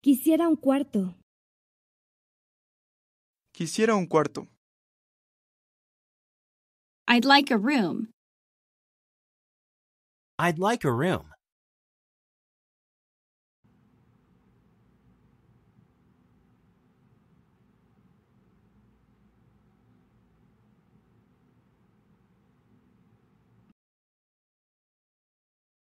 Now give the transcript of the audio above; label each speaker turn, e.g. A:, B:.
A: Quisiera un cuarto. Quisiera un cuarto. I'd like a room. I'd like a room.